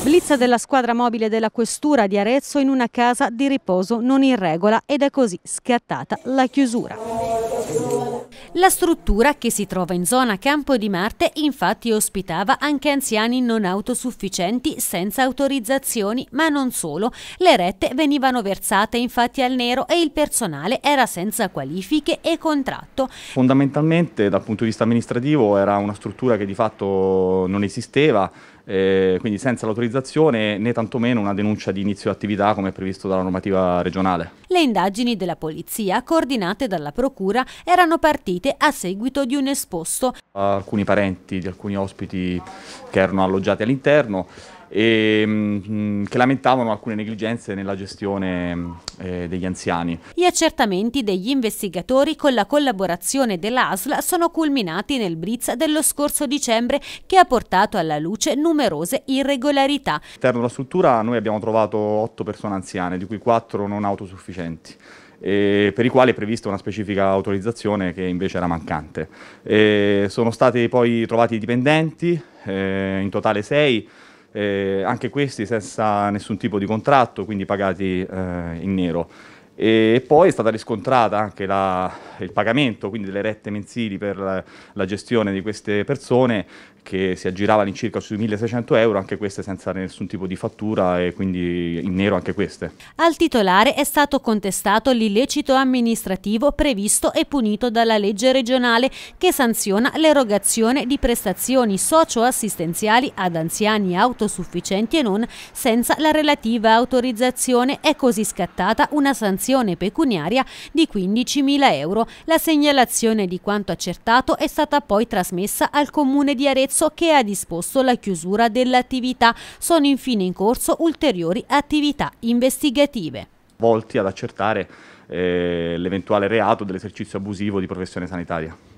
Blitz della squadra mobile della Questura di Arezzo in una casa di riposo non in regola ed è così scattata la chiusura. La struttura, che si trova in zona Campo di Marte, infatti ospitava anche anziani non autosufficienti senza autorizzazioni, ma non solo. Le rette venivano versate infatti al nero e il personale era senza qualifiche e contratto. Fondamentalmente dal punto di vista amministrativo era una struttura che di fatto non esisteva, eh, quindi senza l'autorizzazione né tantomeno una denuncia di inizio attività come previsto dalla normativa regionale. Le indagini della polizia, coordinate dalla procura, erano partite ferite a seguito di un esposto. Alcuni parenti di alcuni ospiti che erano alloggiati all'interno e mm, che lamentavano alcune negligenze nella gestione mm, eh, degli anziani. Gli accertamenti degli investigatori con la collaborazione dell'ASL sono culminati nel Briz dello scorso dicembre che ha portato alla luce numerose irregolarità. All'interno della struttura noi abbiamo trovato otto persone anziane, di cui quattro non autosufficienti eh, per i quali è prevista una specifica autorizzazione che invece era mancante. Eh, sono stati poi trovati i dipendenti, eh, in totale sei, eh, anche questi senza nessun tipo di contratto, quindi pagati eh, in nero. E poi è stata riscontrata anche la, il pagamento, quindi delle rette mensili per la, la, gestione di queste persone che si aggirava all'incirca sui 1600 euro, anche queste senza nessun tipo di fattura e quindi in nero anche queste. Al titolare è stato contestato l'illecito amministrativo previsto e punito dalla legge regionale che sanziona l'erogazione di prestazioni socio-assistenziali ad anziani autosufficienti e non senza la relativa autorizzazione. È così scattata una sanzione sanzione pecuniaria di 15.000 euro. La segnalazione di quanto accertato è stata poi trasmessa al Comune di Arezzo che ha disposto la chiusura dell'attività. Sono infine in corso ulteriori attività investigative. Volti ad accertare eh, l'eventuale reato dell'esercizio abusivo di professione sanitaria.